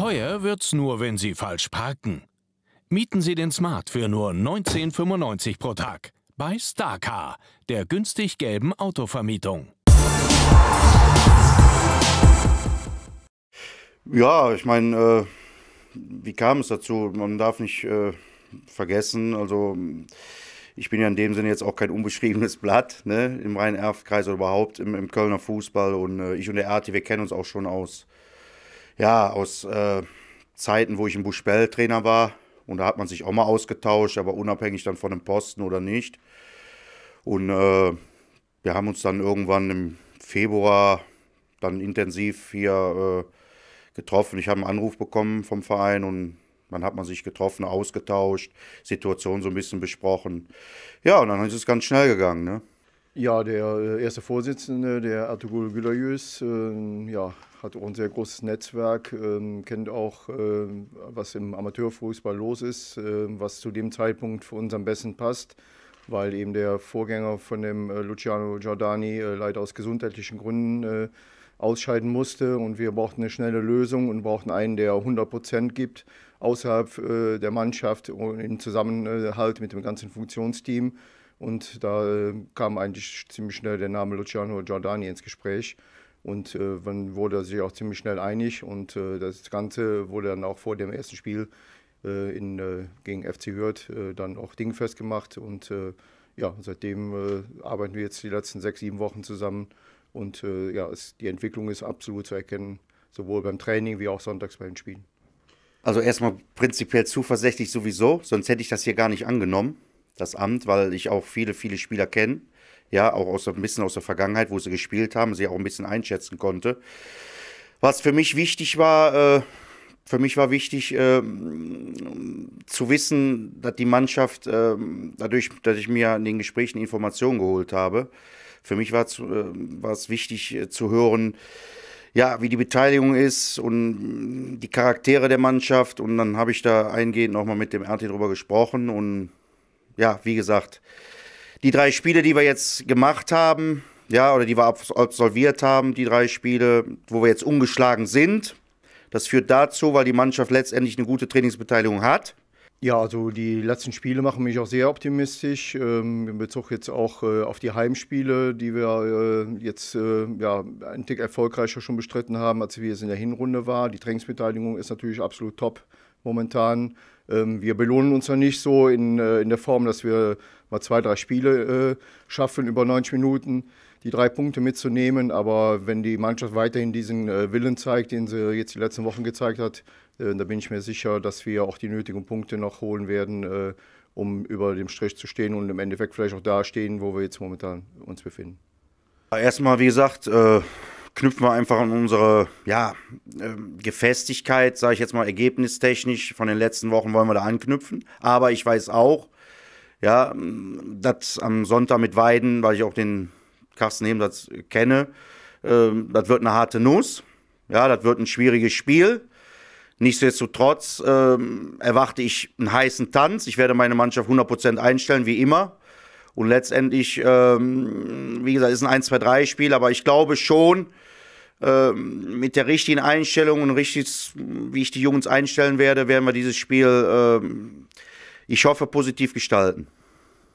Teuer wird's nur, wenn Sie falsch parken. Mieten Sie den Smart für nur 19,95 pro Tag bei Starcar, der günstig gelben Autovermietung. Ja, ich meine, äh, wie kam es dazu? Man darf nicht äh, vergessen, also ich bin ja in dem Sinne jetzt auch kein unbeschriebenes Blatt ne, im Rhein-Erft-Kreis oder überhaupt im, im, Kölner Fußball und äh, ich und der RT, wir kennen uns auch schon aus ja, aus äh, Zeiten, wo ich im Buschbell-Trainer war. Und da hat man sich auch mal ausgetauscht, aber unabhängig dann von dem Posten oder nicht. Und äh, wir haben uns dann irgendwann im Februar dann intensiv hier äh, getroffen. Ich habe einen Anruf bekommen vom Verein und dann hat man sich getroffen, ausgetauscht, Situation so ein bisschen besprochen. Ja, und dann ist es ganz schnell gegangen. Ne? Ja, der äh, erste Vorsitzende, der Ertugrul Gülayüz, äh, ja, hat auch ein sehr großes Netzwerk, äh, kennt auch, äh, was im Amateurfußball los ist, äh, was zu dem Zeitpunkt für uns am besten passt, weil eben der Vorgänger von dem äh, Luciano Giordani leider aus gesundheitlichen Gründen ausscheiden musste und wir brauchten eine schnelle Lösung und brauchten einen, der 100 Prozent gibt außerhalb der Mannschaft und im Zusammenhalt mit dem ganzen Funktionsteam. Und da äh, kam eigentlich ziemlich schnell der Name Luciano Giordani ins Gespräch. Und äh, man wurde sich auch ziemlich schnell einig. Und äh, das Ganze wurde dann auch vor dem ersten Spiel äh, in, äh, gegen FC Hürth äh, dann auch dingfest gemacht. Und ja, seitdem arbeiten wir jetzt die letzten sechs, sieben Wochen zusammen. Und ja, es, die Entwicklung ist absolut zu erkennen, sowohl beim Training wie auch sonntags bei den Spielen. Also erstmal prinzipiell zuversichtlich sowieso, sonst hätte ich das hier gar nicht angenommen das Amt, weil ich auch viele, viele Spieler kenne. Ja, auch aus, ein bisschen aus der Vergangenheit, wo sie gespielt haben, sie auch ein bisschen einschätzen konnte. Was für mich wichtig war, äh, für mich war wichtig äh, zu wissen, dass die Mannschaft, äh, dadurch, dass ich mir in den Gesprächen Informationen geholt habe, für mich war äh, es wichtig äh, zu hören, ja, wie die Beteiligung ist und die Charaktere der Mannschaft. Und dann habe ich da eingehend nochmal mit dem RT drüber gesprochen und ja, wie gesagt, die drei Spiele, die wir jetzt gemacht haben, ja, oder die wir absolviert haben, die drei Spiele, wo wir jetzt ungeschlagen sind, das führt dazu, weil die Mannschaft letztendlich eine gute Trainingsbeteiligung hat. Ja, also die letzten Spiele machen mich auch sehr optimistisch. Ähm, in Bezug jetzt auch äh, auf die Heimspiele, die wir äh, jetzt äh, ja, ein Tick erfolgreicher schon bestritten haben, als wir es in der Hinrunde war. Die Trainingsbeteiligung ist natürlich absolut top momentan. Ähm, wir belohnen uns ja nicht so in, äh, in der Form, dass wir mal zwei, drei Spiele äh, schaffen über 90 Minuten, die drei Punkte mitzunehmen. Aber wenn die Mannschaft weiterhin diesen äh, Willen zeigt, den sie jetzt die letzten Wochen gezeigt hat, äh, da bin ich mir sicher, dass wir auch die nötigen Punkte noch holen werden, äh, um über dem Strich zu stehen und im Endeffekt vielleicht auch da stehen, wo wir jetzt momentan uns befinden. Erstmal, wie gesagt, äh, knüpfen wir einfach an unsere ja, ähm, Gefestigkeit, sage ich jetzt mal ergebnistechnisch, von den letzten Wochen wollen wir da anknüpfen. Aber ich weiß auch, ja, mm, dass am Sonntag mit Weiden, weil ich auch den Carsten Nebensatz kenne, äh, das wird eine harte Nuss. Ja, das wird ein schwieriges Spiel. Nichtsdestotrotz äh, erwarte ich einen heißen Tanz. Ich werde meine Mannschaft 100% einstellen, wie immer. Und letztendlich, ähm, wie gesagt, ist ein 1-2-3-Spiel, aber ich glaube schon, ähm, mit der richtigen Einstellung und richtig, wie ich die Jungs einstellen werde, werden wir dieses Spiel, ähm, ich hoffe, positiv gestalten.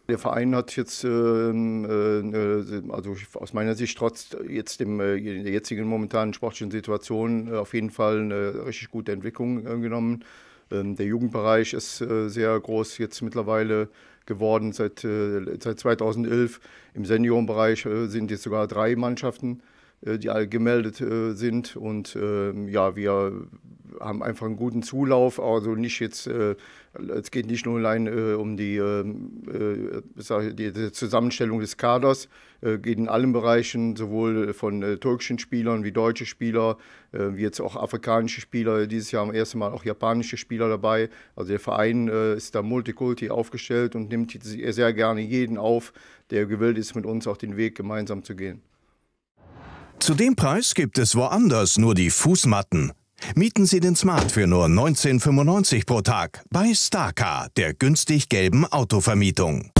Der Verein hat jetzt, äh, äh, also aus meiner Sicht, trotz jetzt dem, äh, der jetzigen momentanen sportlichen Situation äh, auf jeden Fall eine richtig gute Entwicklung genommen. Ähm, der Jugendbereich ist äh, sehr groß jetzt mittlerweile geworden seit, äh, seit 2011. Im Seniorenbereich äh, sind jetzt sogar drei Mannschaften äh, die alle gemeldet äh, sind. Und ähm, ja, wir haben einfach einen guten Zulauf. Also nicht jetzt, äh, es geht nicht nur allein um ähm, die, die, Zusammenstellung des Kaders, geht in allen Bereichen, sowohl von türkischen Spielern wie deutsche Spieler, wie jetzt auch afrikanische Spieler. Dieses Jahr am ersten Mal auch japanische Spieler dabei. Also der Verein ist da multikulti aufgestellt und nimmt sehr gerne jeden auf, der gewillt ist, mit uns auch den Weg gemeinsam zu gehen. Zu dem Preis gibt es woanders nur die Fußmatten. Mieten Sie den Smart für nur 19,95 pro Tag bei Starcar, der günstig gelben Autovermietung.